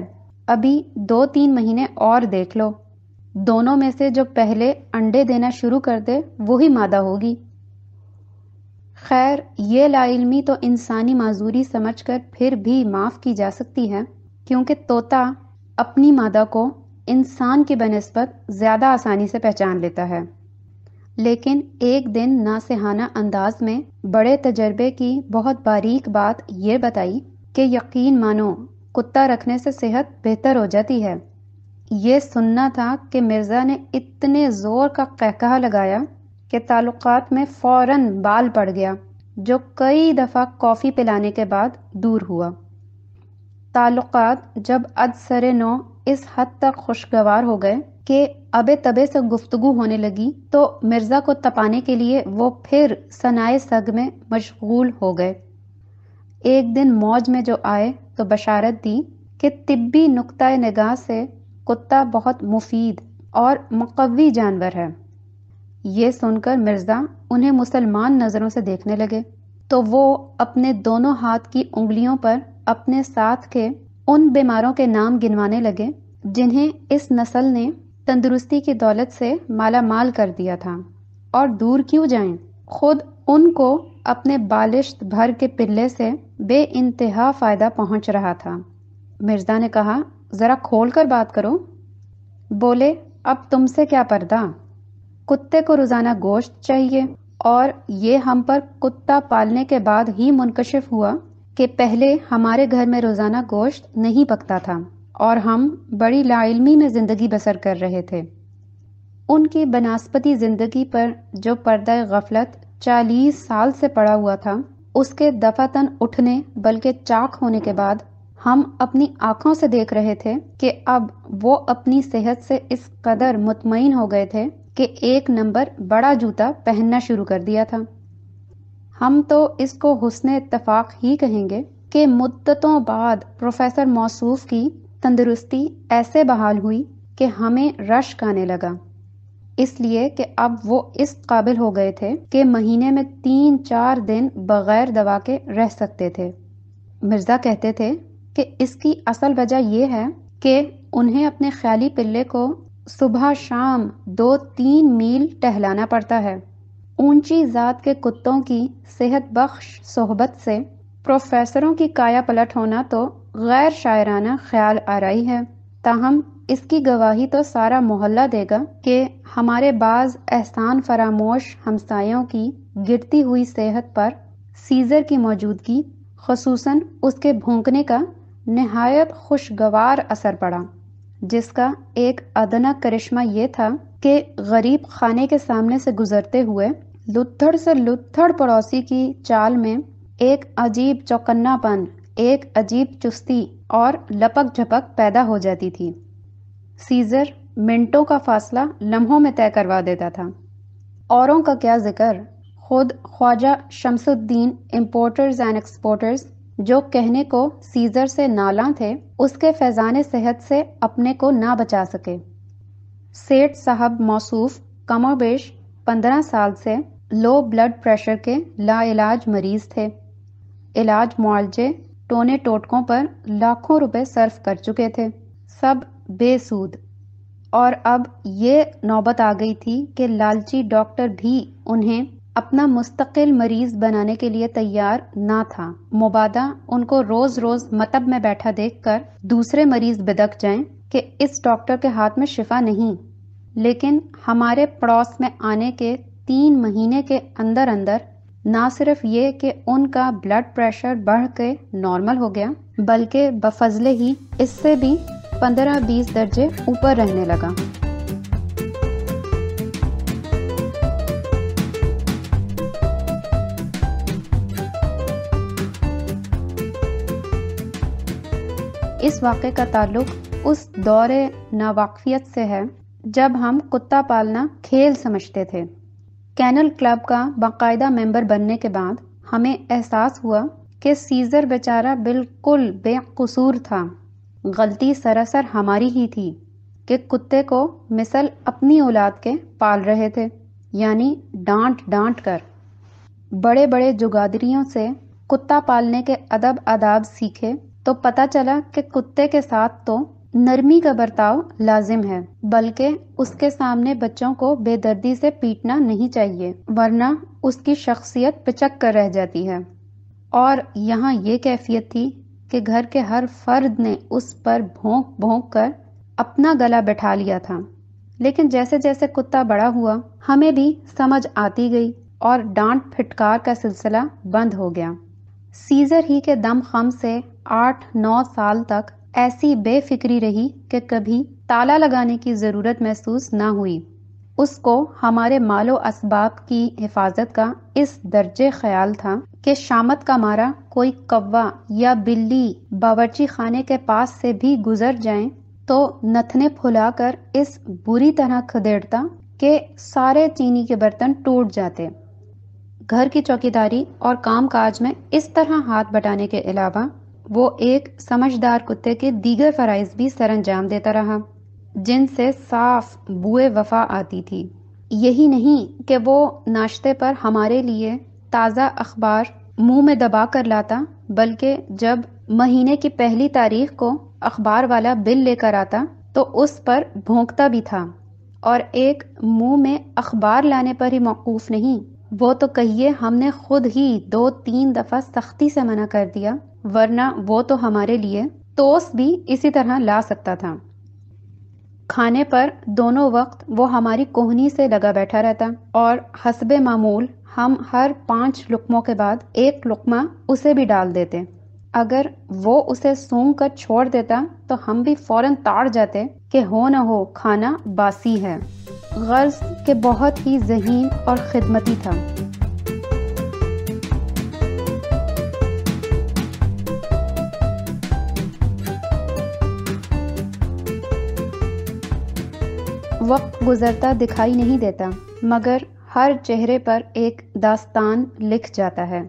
अभी दो तीन महीने और देख लो दोनों में से जो पहले अंडे देना शुरू कर दे वही मादा होगी खैर ये लाइलमी तो इंसानी माजूरी समझकर फिर भी माफ़ की जा सकती है क्योंकि तोता अपनी मादा को इंसान की बनस्बत ज़्यादा आसानी से पहचान लेता है लेकिन एक दिन नासहाना अंदाज में बड़े तजर्बे की बहुत बारीक बात यह बताई कि यकीन मानो कुत्ता रखने से सेहत बेहतर हो जाती है ये सुनना था कि मिर्ज़ा ने इतने ज़ोर का कहकह लगाया कि ताल्लुकात में फ़ौरन बाल पड़ गया जो कई दफ़ा कॉफ़ी पिलाने के बाद दूर हुआ ताल्लुकात जब अद सरे नौ इस हद तक खुशगवार हो गए कि अबे तबे से गुफ्तगु होने लगी तो मिर्ज़ा को तपाने के लिए वो फिर सनाए सग में मशगूल हो गए एक दिन मौज में जो आए तो बशारत दी कि तिब्बी नुकता नगाह से कुत्ता बहुत मुफीद और मकवी जानवर है ये सुनकर मिर्ज़ा उन्हें मुसलमान नज़रों से देखने लगे तो वो अपने दोनों हाथ की उंगलियों पर अपने साथ के उन बीमारों के नाम गिनवाने लगे जिन्हें इस नस्ल ने तंदुरुस्ती की दौलत से माला माल कर दिया था और दूर क्यों जाएं? खुद उनको अपने बालिश्त भर के पिल्ले से बे इंतहा फ़ायदा पहुंच रहा था मिर्ज़ा ने कहा ज़रा खोल कर बात करो बोले अब तुमसे क्या पर्दा कुत्ते को रोज़ाना गोश्त चाहिए और ये हम पर कुत्ता पालने के बाद ही मुनकशिफ हुआ कि पहले हमारे घर में रोज़ाना गोश्त नहीं पकता था और हम बड़ी लाइलमी में ज़िंदगी बसर कर रहे थे उनकी बनस्पति ज़िंदगी पर जो पर्दा गफलत चालीस साल से पड़ा हुआ था उसके दफातन उठने बल्कि चाक होने के बाद हम अपनी आंखों से देख रहे थे कि अब वो अपनी सेहत से इस कदर मुतमिन हो गए थे कि एक नंबर बड़ा जूता पहनना शुरू कर दिया था हम तो इसको हुसन इतफाक़ ही कहेंगे कि मुद्दतों बाद प्रोफेसर मौसूफ की तंदुरुस्ती ऐसे बहाल हुई कि हमें रश आने लगा इसलिए कि अब वो इस काबिल हो गए थे कि महीने में तीन चार दिन बगैर दवा के रह सकते थे मिर्ज़ा कहते थे कि इसकी असल वजह यह है कि उन्हें अपने ख्याली पिल्ले को सुबह शाम दो तीन मील टहलाना पड़ता है ऊंची ज़ात के कुत्तों की सेहत बख्श सोहबत से प्रोफेसरों की काया पलट होना तो गैर शायराना ख्याल आ रही है ताहम इसकी गवाही तो सारा मोहल्ला देगा कि हमारे बाज एहसान फरामोश हमसायों की गिरती हुई सेहत पर सीज़र की मौजूदगी खसूस उसके भोंकने का नहायत खुशगवार असर पड़ा जिसका एक अदना करिश्मा ये था कि गरीब खाने के सामने से गुजरते हुए लुत्थड़ से लुत्थड़ पड़ोसी की चाल में एक अजीब चौकन्नापन एक अजीब चुस्ती और लपक झपक पैदा हो जाती थी सीजर मिनटों का फासला लम्हों में तय करवा देता था औरों का क्या जिक्र खुद Khwaja Shamsuddin importers and exporters जो कहने को सीजर से नाला थे उसके फैजान सेहत से अपने को ना बचा सके सेठ साहब मौसूफ कमोबेश पंद्रह साल से लो ब्लड प्रेशर के लाइलाज मरीज थे इलाज मुआवजे टोने टोटकों पर लाखों रुपए सर्व कर चुके थे सब बेसूद और अब ये नौबत आ गई थी कि लालची डॉक्टर भी उन्हें अपना मुस्तकिल मरीज बनाने के लिए तैयार ना था मुबादा उनको रोज रोज मतब में बैठा देखकर दूसरे मरीज बिदक जाएं कि इस डॉक्टर के हाथ में शिफा नहीं लेकिन हमारे पड़ोस में आने के तीन महीने के अंदर अंदर न सिर्फ ये कि उनका ब्लड प्रेशर बढ़ के नॉर्मल हो गया बल्कि बफजले ही इससे भी 15-20 दर्जे ऊपर रहने लगा इस वाक्य का ताल्लुक उस दौरे नावाकफियत से है जब हम कुत्ता पालना खेल समझते थे कैनल क्लब का बाकायदा मेंबर बनने के बाद हमें एहसास हुआ कि सीज़र बेचारा बिल्कुल बेकसूर था गलती सरासर हमारी ही थी कि कुत्ते को मिसल अपनी औलाद के पाल रहे थे यानी डांट डांट कर बड़े बड़े जुगादरियों से कुत्ता पालने के अदब आदाब सीखे तो पता चला कि कुत्ते के साथ तो नरमी का बर्ताव लाजिम है बल्कि उसके सामने बच्चों को बेदर्दी से पीटना नहीं चाहिए वरना उसकी शख्सियत पिचक कर रह जाती है और यहाँ ये कैफियत थी कि घर के हर फर्द ने उस पर भोंक भोंक कर अपना गला बैठा लिया था लेकिन जैसे जैसे कुत्ता बड़ा हुआ हमें भी समझ आती गई और डांट फिटकार का सिलसिला बंद हो गया सीजर ही के दम खम से आठ नौ साल तक ऐसी बेफिक्री रही कि कभी ताला लगाने की ज़रूरत महसूस ना हुई उसको हमारे मालो असबाब की हिफाजत का इस दर्जे ख्याल था कि शामत का मारा कोई कौवा या बिल्ली बावर्ची खाने के पास से भी गुजर जाए तो नथने फुलाकर इस बुरी तरह खदेड़ता कि सारे चीनी के बर्तन टूट जाते घर की चौकीदारी और कामकाज में इस तरह हाथ बटाने के अलावा वो एक समझदार कुत्ते के दीगर फ़राइज भी सर अंजाम देता रहा जिनसे साफ बुए वफा आती थी यही नहीं कि वो नाश्ते पर हमारे लिए ताज़ा अखबार मुंह में दबा कर लाता बल्कि जब महीने की पहली तारीख को अखबार वाला बिल लेकर आता तो उस पर भोंकता भी था और एक मुंह में अखबार लाने पर ही मौकूफ़ नहीं वो तो कहिए हमने खुद ही दो तीन दफ़ा सख्ती से मना कर दिया वरना वो तो हमारे लिए तोस भी इसी तरह ला सकता था खाने पर दोनों वक्त वो हमारी कोहनी से लगा बैठा रहता और हसब मामूल हम हर पांच लुकमों के बाद एक लुकमा उसे भी डाल देते अगर वो उसे सूंघ कर छोड़ देता तो हम भी फौरन ताड़ जाते कि हो ना हो खाना बासी है गर्ज के बहुत ही जहीन और खिदमती था वक्त गुजरता दिखाई नहीं देता मगर हर चेहरे पर एक दास्तान लिख जाता है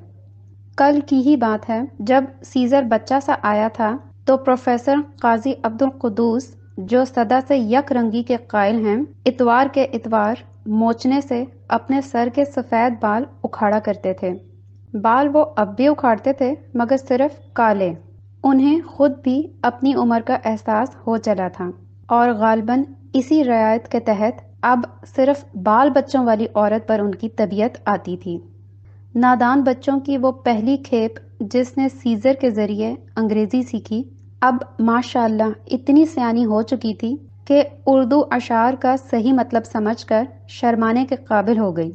कल की ही बात है जब सीजर बच्चा सा आया था तो प्रोफेसर काजी अब्दुल कुदूस जो सदा से यक रंगी के कायल हैं इतवार के इतवार मोचने से अपने सर के सफ़ेद बाल उखाड़ा करते थे बाल वो अब भी उखाड़ते थे मगर सिर्फ काले उन्हें खुद भी अपनी उम्र का एहसास हो चला था और गालबन इसी रियायत के तहत अब सिर्फ बाल बच्चों वाली औरत पर उनकी तबीयत आती थी नादान बच्चों की वो पहली खेप जिसने सीजर के जरिए अंग्रेज़ी सीखी अब माशाल्लाह इतनी सयानी हो चुकी थी कि उर्दू अशार का सही मतलब समझकर शर्माने के काबिल हो गई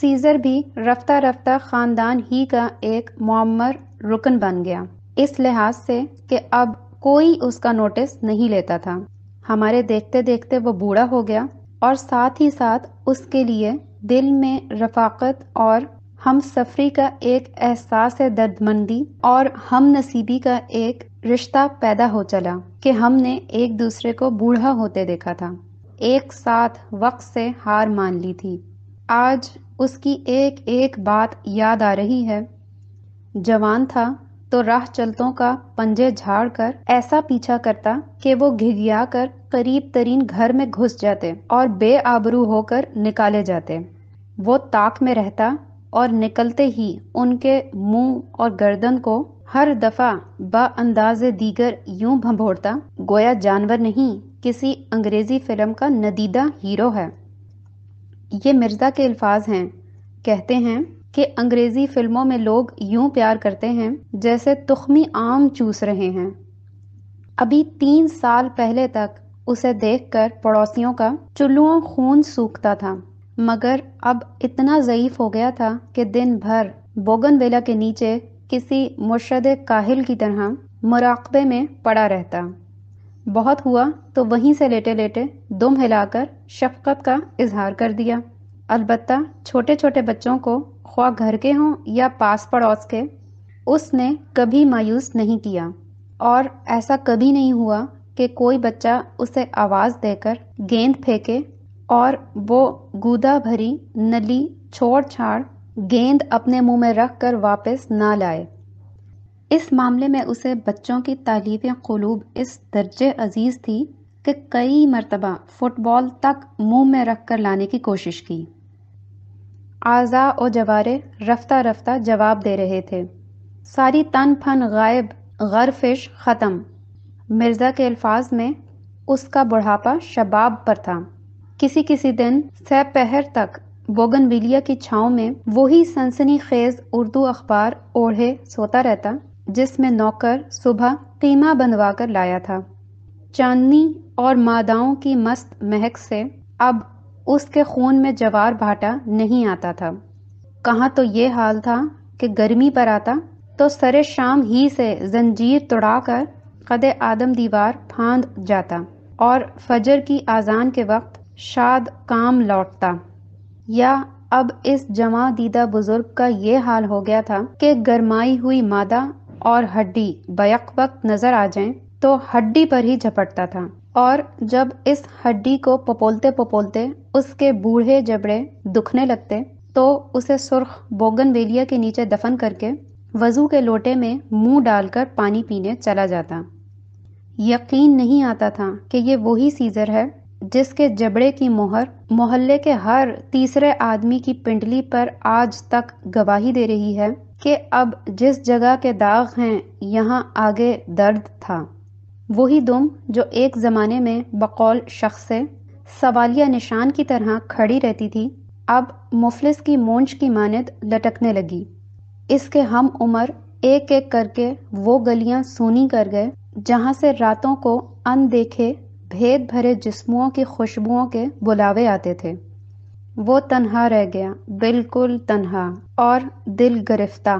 सीजर भी रफ्ता रफ्ता ख़ानदान ही का एक मम्मर रुकन बन गया इस लिहाज से कि अब कोई उसका नोटिस नहीं लेता था हमारे देखते देखते वो बूढ़ा हो गया और साथ ही साथ उसके लिए दिल में रफाकत और हम सफरी का एक एहसास दर्दमंदी और हम नसीबी का एक रिश्ता पैदा हो चला कि हमने एक दूसरे को बूढ़ा होते देखा था एक साथ वक्त से हार मान ली थी आज उसकी एक एक बात याद आ रही है जवान था तो राह चलतों का पंजे झाड़ कर ऐसा पीछा करता कि वो घिघिया कर करीब तरीन घर में घुस जाते और बेआबरू होकर निकाले जाते वो ताक में रहता और निकलते ही उनके मुंह और गर्दन को हर दफा बाअंदाज दीगर यूं भंभोड़ता गोया जानवर नहीं किसी अंग्रेजी फिल्म का नदीदा हीरो है ये मिर्जा के अल्फाज हैं कहते हैं कि अंग्रेजी फिल्मों में लोग यूं प्यार करते हैं जैसे तुख्मी आम चूस रहे हैं अभी तीन साल पहले तक उसे देखकर पड़ोसियों का चुल्लुओं खून सूखता था मगर अब इतना ज़यीफ़ हो गया था कि दिन भर बोगनवेला के नीचे किसी मुर्शद काहिल की तरह मुराकबे में पड़ा रहता बहुत हुआ तो वहीं से लेटे लेटे दुम हिलाकर शफकत का इजहार कर दिया अलबत् छोटे छोटे बच्चों को ख्वा घर के हों या पास पड़ोस के उसने कभी मायूस नहीं किया और ऐसा कभी नहीं हुआ कि कोई बच्चा उसे आवाज़ देकर गेंद फेंके और वो गूदा भरी नली छोड़ छाड़ गेंद अपने मुंह में रख कर वापस ना लाए इस मामले में उसे बच्चों की तालीफ खलूब इस दर्जे अजीज़ थी कि कई मरतबा फुटबॉल तक मुंह में रख कर लाने की कोशिश की आज़ा और जवारे रफ्ता रफ्ता जवाब दे रहे थे सारी तन फन गायब फिश ख़त्म मिर्ज़ा के अल्फाज में उसका बुढ़ापा शबाब पर था किसी किसी दिन सपहर तक बोगनविलिया की छाव में वही सनसनी खेज उर्दू अखबार ओढ़े सोता रहता जिसमें नौकर सुबह कीमा बनवा कर लाया था चांदनी और मादाओं की मस्त महक से अब उसके खून में जवार भाटा नहीं आता था कहा तो ये हाल था कि गर्मी पर आता तो सरे शाम ही से जंजीर तोड़ाकर कदे आदम दीवार फांद जाता और फजर की आज़ान के वक्त शाद काम लौटता या अब इस जमा दीदा बुजुर्ग का ये हाल हो गया था कि गरमाई हुई मादा और हड्डी बैक वक्त नजर आ जाएं तो हड्डी पर ही झपटता था और जब इस हड्डी को पपोलते पपोलते उसके बूढ़े जबड़े दुखने लगते तो उसे सुर्ख वेलिया के नीचे दफन करके वजू के लोटे में मुंह डालकर पानी पीने चला जाता यकीन नहीं आता था कि ये वही सीज़र है जिसके जबड़े की मोहर मोहल्ले के हर तीसरे आदमी की पिंडली पर आज तक गवाही दे रही है कि अब जिस जगह के दाग हैं यहाँ आगे दर्द था वही दुम जो एक ज़माने में बकौल शख्स से सवालिया निशान की तरह खड़ी रहती थी अब मुफलिस की मूंछ की मानद लटकने लगी इसके हम उम्र एक एक करके वो गलियां सोनी कर गए जहां से रातों को अनदेखे भेद भरे जिस्मों की खुशबुओं के बुलावे आते थे वो तन्हा रह गया बिल्कुल तन्हा और दिल गिरफ्ता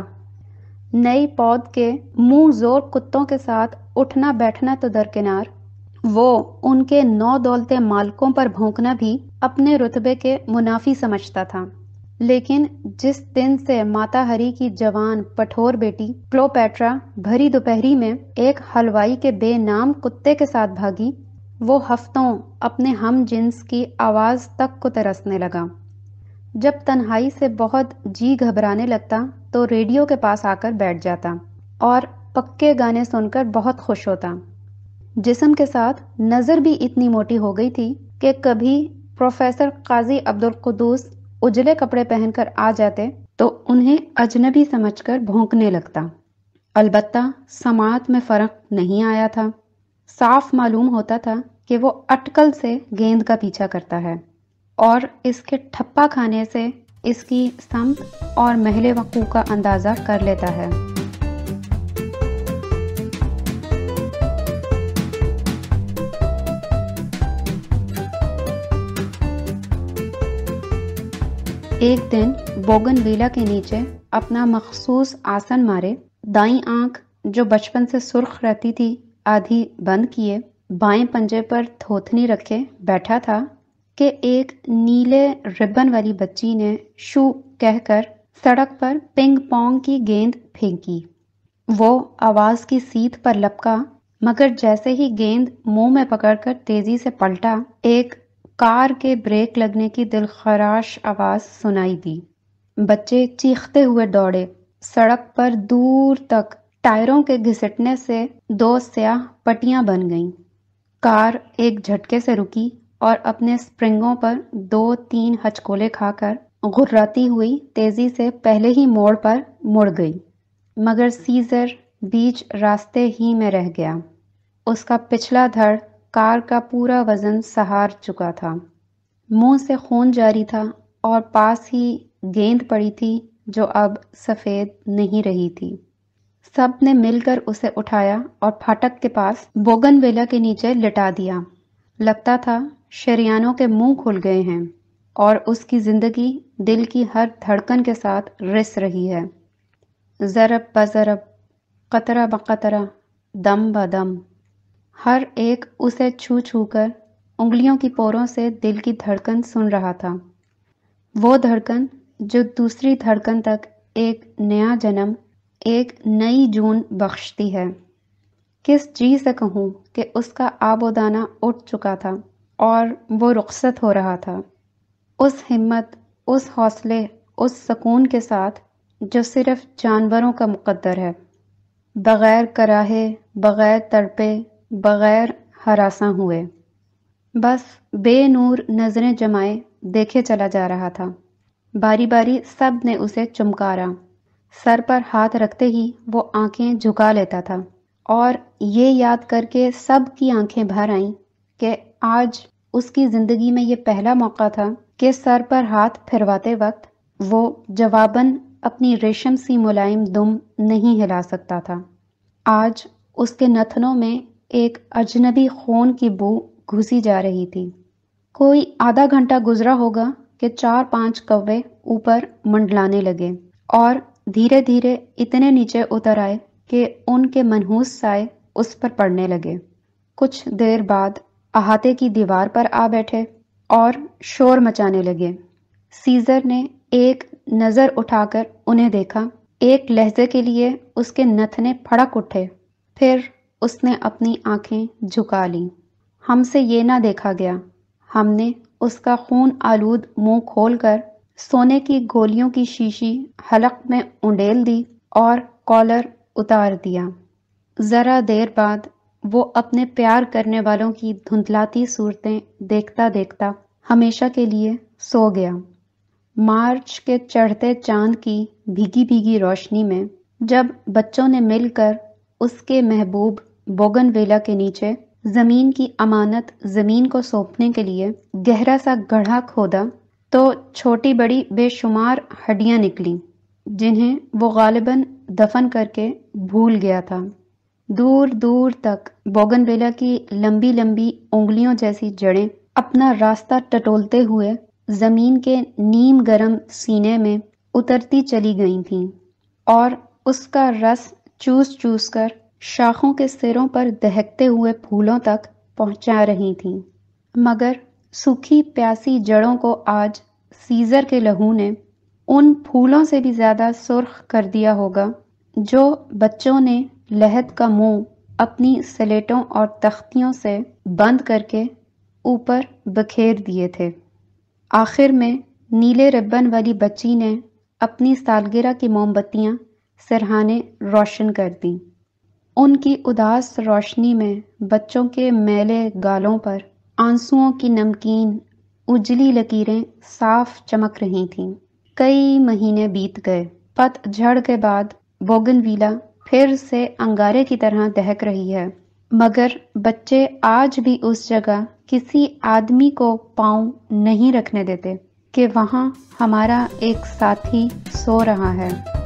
नई पौध के मुंह जोर कुत्तों के साथ उठना बैठना तो दरकिनार वो उनके नौ दौलते मालकों पर भोंकना भी अपने रुतबे के मुनाफी समझता था लेकिन जिस दिन से माता हरी की जवान पठोर बेटी क्लोपेट्रा भरी दोपहरी में एक हलवाई के बेनाम कुत्ते के साथ भागी वो हफ्तों अपने हम जिन्स की आवाज़ तक को तरसने लगा जब तन्हाई से बहुत जी घबराने लगता तो रेडियो के पास आकर बैठ जाता और पक्के गाने सुनकर बहुत खुश होता जिसम के साथ नज़र भी इतनी मोटी हो गई थी कि कभी प्रोफेसर काजी अब्दुल कुदूस उजले कपड़े पहनकर आ जाते तो उन्हें अजनबी समझकर भौंकने लगता अलबत्ता समात में फ़र्क नहीं आया था साफ मालूम होता था कि वो अटकल से गेंद का पीछा करता है और इसके ठप्पा खाने से इसकी स्तंभ और महले वकू का अंदाज़ा कर लेता है एक दिन बोगन वीला के नीचे अपना मखसूस आसन मारे दाई आंख जो बचपन से सुर्ख रहती थी आधी बंद किए बाएं पंजे पर थोथनी रखे बैठा था कि एक नीले रिबन वाली बच्ची ने शू कहकर सड़क पर पिंग पोंग की गेंद फेंकी वो आवाज की सीत पर लपका मगर जैसे ही गेंद मुंह में पकड़कर तेजी से पलटा एक कार के ब्रेक लगने की दिलखराश आवाज सुनाई दी बच्चे चीखते हुए दौड़े सड़क पर दूर तक टायरों के घिसटने से दो स्याह पटियां बन गईं। कार एक झटके से रुकी और अपने स्प्रिंगों पर दो तीन हचकोले खाकर घुर्राती हुई तेजी से पहले ही मोड़ पर मुड़ गई मगर सीजर बीच रास्ते ही में रह गया उसका पिछला धड़ कार का पूरा वजन सहार चुका था मुंह से खून जारी था और पास ही गेंद पड़ी थी जो अब सफ़ेद नहीं रही थी सब ने मिलकर उसे उठाया और फाटक के पास बोगन वेला के नीचे लिटा दिया लगता था शरियानों के मुंह खुल गए हैं और उसकी जिंदगी दिल की हर धड़कन के साथ रिस रही है ज़रब ब ज़रब कतरा ब कतरा दम ब दम हर एक उसे छू छू कर उंगलियों की पोरों से दिल की धड़कन सुन रहा था वो धड़कन जो दूसरी धड़कन तक एक नया जन्म एक नई जून बख्शती है किस जी से कहूँ कि उसका आबोदाना उठ चुका था और वो रुखसत हो रहा था उस हिम्मत उस हौसले उस सकून के साथ जो सिर्फ जानवरों का मुकद्दर है बग़ैर कराहे बग़ैर तड़पे बग़ैर हरासा हुए बस बेनूर नज़रें जमाए देखे चला जा रहा था बारी बारी सब ने उसे चमकारा सर पर हाथ रखते ही वो आंखें झुका लेता था और ये याद करके सब की आंखें भर आईं कि आज उसकी ज़िंदगी में ये पहला मौका था कि सर पर हाथ फिरवाते वक्त वो जवाबन अपनी रेशम सी मुलायम दुम नहीं हिला सकता था आज उसके नथनों में एक अजनबी खून की बू घुसी जा रही थी कोई आधा घंटा गुजरा होगा कि चार पांच कौवे ऊपर मंडलाने लगे और धीरे धीरे इतने नीचे उतर आए कि उनके मनहूस साय उस पर पड़ने लगे कुछ देर बाद अहाते की दीवार पर आ बैठे और शोर मचाने लगे सीजर ने एक नज़र उठाकर उन्हें देखा एक लहजे के लिए उसके नथने फड़क उठे फिर उसने अपनी आंखें झुका ली हमसे ये ना देखा गया हमने उसका खून आलूद मुंह खोलकर सोने की गोलियों की शीशी हलक में उंडेल दी और कॉलर उतार दिया ज़रा देर बाद वो अपने प्यार करने वालों की धुंधलाती सूरतें देखता देखता हमेशा के लिए सो गया मार्च के चढ़ते चांद की भीगी भीगी रोशनी में जब बच्चों ने मिलकर उसके महबूब बोगन वेला के नीचे ज़मीन की अमानत ज़मीन को सौंपने के लिए गहरा सा गढ़ा खोदा तो छोटी बड़ी बेशुमार हड्डियां निकली जिन्हें वो गालिबन दफन करके भूल गया था दूर दूर तक बोगनवेला की लंबी लंबी उंगलियों जैसी जड़ें अपना रास्ता टटोलते हुए जमीन के नीम गरम सीने में उतरती चली गई थीं और उसका रस चूस चूस कर शाखों के सिरों पर दहकते हुए फूलों तक पहुंचा रही थीं मगर सूखी प्यासी जड़ों को आज सीजर के लहू ने उन फूलों से भी ज़्यादा सुर्ख कर दिया होगा जो बच्चों ने लहद का मुंह अपनी स्लेटों और तख्तियों से बंद करके ऊपर बखेर दिए थे आखिर में नीले रिबन वाली बच्ची ने अपनी सालगिरह की मोमबत्तियां सरहाने रोशन कर दी उनकी उदास रोशनी में बच्चों के मैले गालों पर आंसुओं की नमकीन उजली लकीरें साफ चमक रही थीं कई महीने बीत गए पतझड़ के बाद बोगनवीला फिर से अंगारे की तरह दहक रही है मगर बच्चे आज भी उस जगह किसी आदमी को पाँव नहीं रखने देते कि वहाँ हमारा एक साथी सो रहा है